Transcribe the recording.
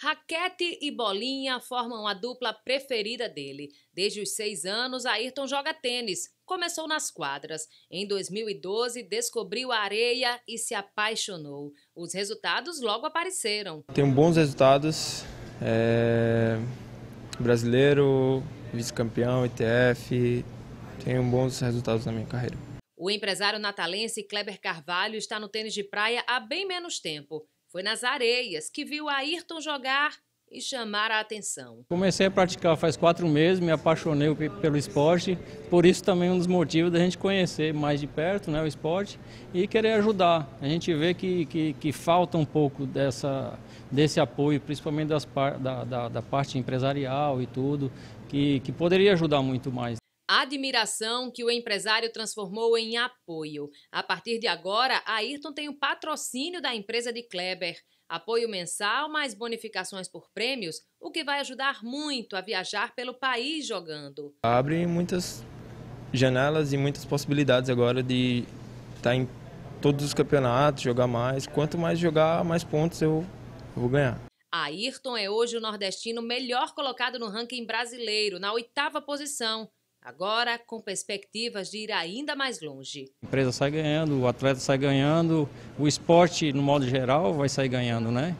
Raquete e bolinha formam a dupla preferida dele. Desde os seis anos, Ayrton joga tênis. Começou nas quadras. Em 2012, descobriu a areia e se apaixonou. Os resultados logo apareceram. Tenho bons resultados. É... Brasileiro, vice-campeão, ITF. Tenho bons resultados na minha carreira. O empresário natalense Kleber Carvalho está no tênis de praia há bem menos tempo. Foi nas areias que viu Ayrton jogar e chamar a atenção. Comecei a praticar faz quatro meses, me apaixonei pelo esporte, por isso também um dos motivos da gente conhecer mais de perto né, o esporte e querer ajudar. A gente vê que, que, que falta um pouco dessa, desse apoio, principalmente das, da, da, da parte empresarial e tudo, que, que poderia ajudar muito mais. Admiração que o empresário transformou em apoio. A partir de agora, a Ayrton tem o patrocínio da empresa de Kleber. Apoio mensal mais bonificações por prêmios, o que vai ajudar muito a viajar pelo país jogando. Abre muitas janelas e muitas possibilidades agora de estar tá em todos os campeonatos, jogar mais. Quanto mais jogar, mais pontos eu vou ganhar. Ayrton é hoje o nordestino melhor colocado no ranking brasileiro, na oitava posição. Agora, com perspectivas de ir ainda mais longe. A empresa sai ganhando, o atleta sai ganhando, o esporte, no modo geral, vai sair ganhando, né?